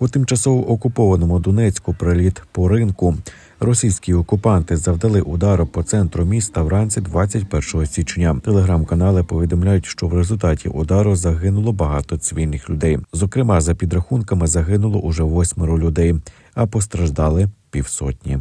У тимчасово окупованому Донецьку приліт по ринку. Російські окупанти завдали удару по центру міста вранці 21 січня. Телеграм-канали повідомляють, що в результаті удару загинуло багато цивільних людей. Зокрема, за підрахунками загинуло уже восьмеро людей, а постраждали півсотні.